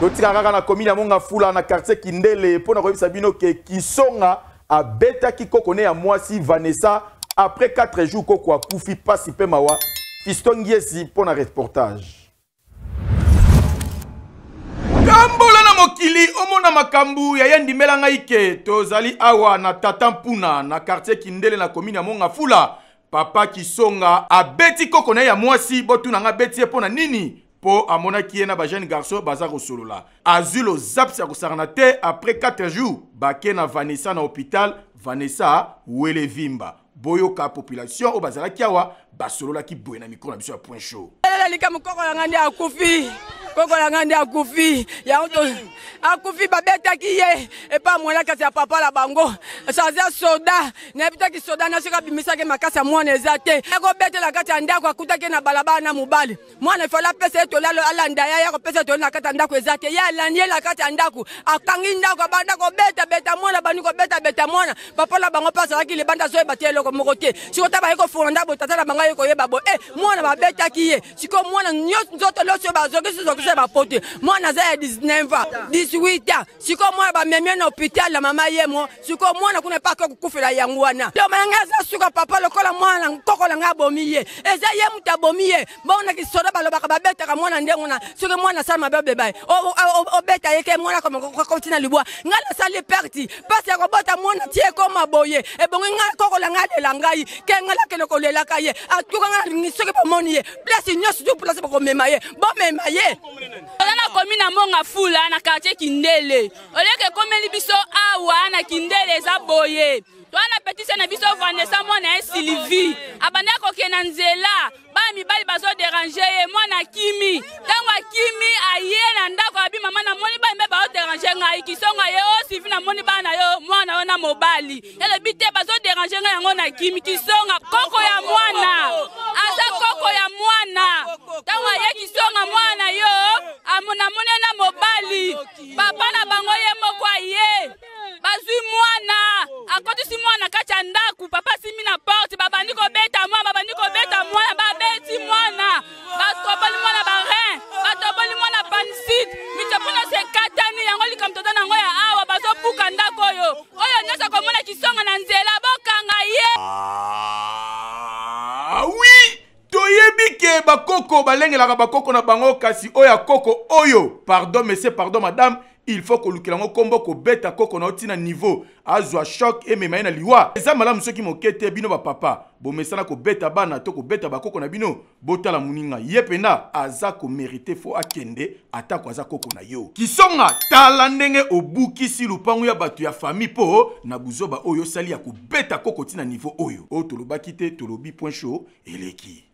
totika kaka na komini yango nga fula na quartier kindele mpo na koyebisa bino ke kisonga abetaki koko ne ya mwasi vanessa après 4 jours koko akufi mpasi mpe mawa fiston ngiesi mpo na reportage kambola na mokili omona makambo ya ye ndimela ngai ke tozali awa na tata mpuna na quartier kindele na komini ya monga fula papa kisonga abeti koko na ye ya mwasi botuna nga beti ye mpo na nini po amonaki ye na bajeune garçon baza solola. azwi lozapisi Bakena après 4 jours bakena vanessa na hôpital vanessa wele vimba boyoka population oyo bazalaki awa ki boye na micro na biso point chaud. akufi babetaki ye epa amwela kasi ya papa na bango saza soda nayebitaki soda nasoki abimisaki makasi ya mwana eza te akobetela kati ya ndako akutaki na balabala na mobali mwana efali apesa ye toli alanda ye ya kopesa toli na kati ya ndako eza te ye alandi ye na kati ya ndako akangi ndako abanda kobetabeta mwana bandi kobetabeta mwana papa na bango mpe azalaki libanda azoyeba te eloko moko te sikoyo ta baye kofunga ndako tata na bango ye koyeba bo e mwana babetaki ye sikoyo mwana nzoto nyonso oyo bazoki sozoki so bapo te mwana aza ya 19 ans 18 ans sikoyo mwana bamemi na hôpital na mama ye mo sikoyo mwana kuna epaki okukufela yango wana toma yanga eza suka papa lokola mwana nkoko na ngai abomi ye eza ye mutu abomi ye bongo na kisoda balobaka babetaka mwana ndengo na soki mwana asali mabe obeba ye obeta ye ke mwana komokoti na libwa ngai nasali perti mpasi ya kobota mwana tie ekoma boye ebongi ngai koko na ngai alela ngai ke ngai nakende kolelaka ye atuka ngai na lingi soki bomoni ye place nyonso tu place bakomema ye bomema ye komi na monga fula na quartier kindele oleke ekomeli biso awa na kindele eza boye twana petise na biso vanessa mwana ye sylvie abandi akokee na nzela bana mibali bazoderange ye mwana akimi ntango akimi aye na ndako abi mama namoni bana mbe bazoderange ngai kisongo aye o sylvie namoni bana yo mwana yo na mobali elobi te bazoderange ngai yango na kimi kisonga koko ya mwana papa na bango ye moko aye bazwi mwana akotisi mwana kati ya ndako papa asimi na porte babandi kobeta mwana babandi kobeta mwana babeti mwana batoboli mwana barin batoboli mwana paniside mitopona se ekatani yango likambo toza nango ya awa bazopuka ndako oyo oyo nyonso akomona kisongo na nzela bokanga ye ah, oui. ndenge bakoko balengelaka bakoko na bango kasi oyo ya koko oyo pardon monsieur pardon madame il faut kolukela combo ko beta koko na otina niveau azwa shok et ye na liwa eza malamu soki ba papa. bino mesana ko beta bana to ba bakoko na bino botala muninga yepena aza aza komerite fo akende ko aza koko na yo kisonga tala ndenge obukisi lupango ya batu ya fami po, na buzoba oyo sali ya beta koko tina niveau oyo O tolobaki te tolobi point show eleki